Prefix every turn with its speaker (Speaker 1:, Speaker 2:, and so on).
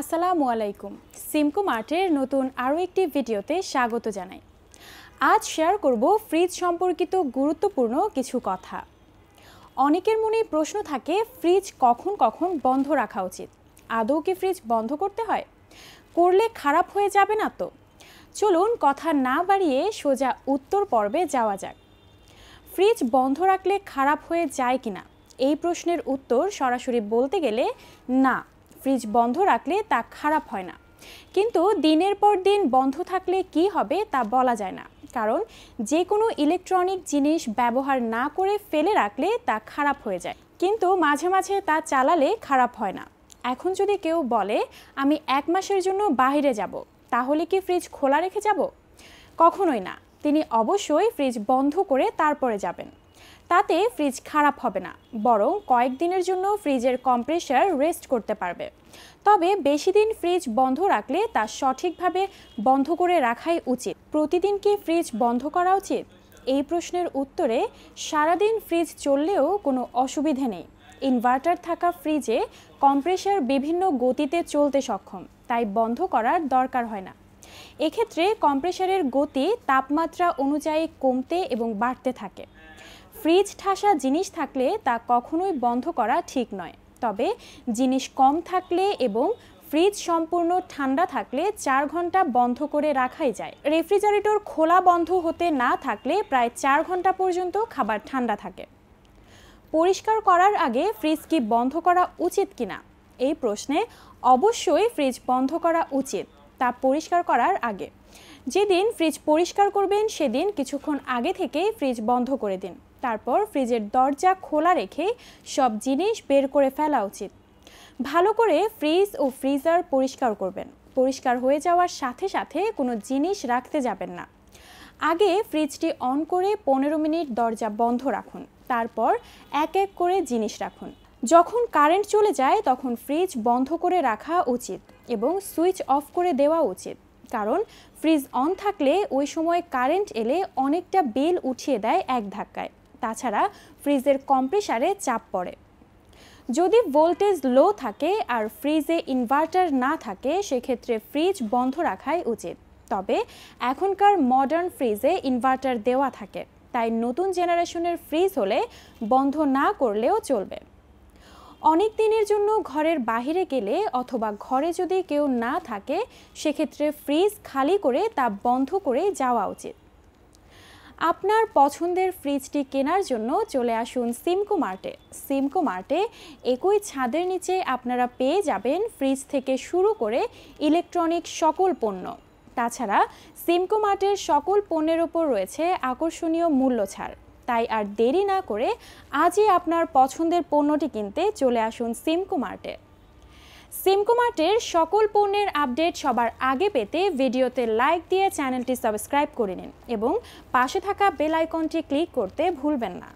Speaker 1: আসসালামু আলাইকুম সিমকো মার্টের নতুন আরও একটি ভিডিওতে স্বাগত জানাই আজ শেয়ার করব ফ্রিজ সম্পর্কিত গুরুত্বপূর্ণ কিছু কথা অনেকের মনেই প্রশ্ন থাকে ফ্রিজ কখন কখন বন্ধ রাখা উচিত আদৌ কি ফ্রিজ বন্ধ করতে হয় করলে খারাপ হয়ে যাবে না তো চলুন কথা না বাড়িয়ে সোজা উত্তর পর্বে যাওয়া যাক ফ্রিজ বন্ধ রাখলে খারাপ হয়ে যায় কি না এই প্রশ্নের উত্তর সরাসরি বলতে গেলে না ফ্রিজ বন্ধ রাখলে তা খারাপ হয় না কিন্তু দিনের পর দিন বন্ধ থাকলে কি হবে তা বলা যায় না কারণ যে কোনো ইলেকট্রনিক জিনিস ব্যবহার না করে ফেলে রাখলে তা খারাপ হয়ে যায় কিন্তু মাঝে মাঝে তা চালালে খারাপ হয় না এখন যদি কেউ বলে আমি এক মাসের জন্য বাহিরে যাব তাহলে কি ফ্রিজ খোলা রেখে যাব কখনোই না তিনি অবশ্যই ফ্রিজ বন্ধ করে তারপরে যাবেন তাতে ফ্রিজ খারাপ হবে না বরং কয়েকদিনের জন্য ফ্রিজের কম্প্রেসার রেস্ট করতে পারবে তবে বেশি দিন ফ্রিজ বন্ধ রাখলে তা সঠিকভাবে বন্ধ করে রাখাই উচিত প্রতিদিন কি ফ্রিজ বন্ধ করা উচিত এই প্রশ্নের উত্তরে সারাদিন ফ্রিজ চললেও কোনো অসুবিধে নেই ইনভার্টার থাকা ফ্রিজে কম্প্রেসার বিভিন্ন গতিতে চলতে সক্ষম তাই বন্ধ করার দরকার হয় না এক্ষেত্রে কম্প্রেসারের গতি তাপমাত্রা অনুযায়ী কমতে এবং বাড়তে থাকে ফ্রিজ ঠাসা জিনিস থাকলে তা কখনোই বন্ধ করা ঠিক নয় তবে জিনিস কম থাকলে এবং ফ্রিজ সম্পূর্ণ ঠান্ডা থাকলে চার ঘন্টা বন্ধ করে রাখাই যায় রেফ্রিজারেটর খোলা বন্ধ হতে না থাকলে প্রায় চার ঘন্টা পর্যন্ত খাবার ঠান্ডা থাকে পরিষ্কার করার আগে ফ্রিজ কি বন্ধ করা উচিত কিনা এই প্রশ্নে অবশ্যই ফ্রিজ বন্ধ করা উচিত তা পরিষ্কার করার আগে যেদিন ফ্রিজ পরিষ্কার করবেন সেদিন কিছুক্ষণ আগে থেকেই ফ্রিজ বন্ধ করে দিন তারপর ফ্রিজের দরজা খোলা রেখে সব জিনিস বের করে ফেলা উচিত ভালো করে ফ্রিজ ও ফ্রিজার পরিষ্কার করবেন পরিষ্কার হয়ে যাওয়ার সাথে সাথে কোনো জিনিস রাখতে যাবেন না আগে ফ্রিজটি অন করে পনেরো মিনিট দরজা বন্ধ রাখুন তারপর এক এক করে জিনিস রাখুন যখন কারেন্ট চলে যায় তখন ফ্রিজ বন্ধ করে রাখা উচিত এবং সুইচ অফ করে দেওয়া উচিত কারণ ফ্রিজ অন থাকলে ওই সময় কারেন্ট এলে অনেকটা বিল উঠিয়ে দেয় এক ধাক্কায় তাছাড়া ফ্রিজের কম্প্রেসারে চাপ পড়ে যদি ভোল্টেজ লো থাকে আর ফ্রিজে ইনভার্টার না থাকে সেক্ষেত্রে ফ্রিজ বন্ধ রাখাই উচিত তবে এখনকার মডার্ন ফ্রিজে ইনভার্টার দেওয়া থাকে তাই নতুন জেনারেশনের ফ্রিজ হলে বন্ধ না করলেও চলবে অনেক দিনের জন্য ঘরের বাহিরে গেলে অথবা ঘরে যদি কেউ না থাকে সেক্ষেত্রে ফ্রিজ খালি করে তা বন্ধ করে যাওয়া উচিত আপনার পছন্দের ফ্রিজটি কেনার জন্য চলে আসুন সিমকো মার্টে সিমকো মার্টে একই ছাদের নিচে আপনারা পেয়ে যাবেন ফ্রিজ থেকে শুরু করে ইলেকট্রনিক সকল পণ্য তাছাড়া সিমকো মার্টের সকল পণ্যের ওপর রয়েছে আকর্ষণীয় মূল্য ছাড় তাই আর দেরি না করে আজই আপনার পছন্দের পণ্যটি কিনতে চলে আসুন সিমকো মার্টে সিমকোমার্টের সকল পণ্যের আপডেট সবার আগে পেতে ভিডিওতে লাইক দিয়ে চ্যানেলটি সাবস্ক্রাইব করে নিন এবং পাশে থাকা বেল আইকনটি ক্লিক করতে ভুলবেন না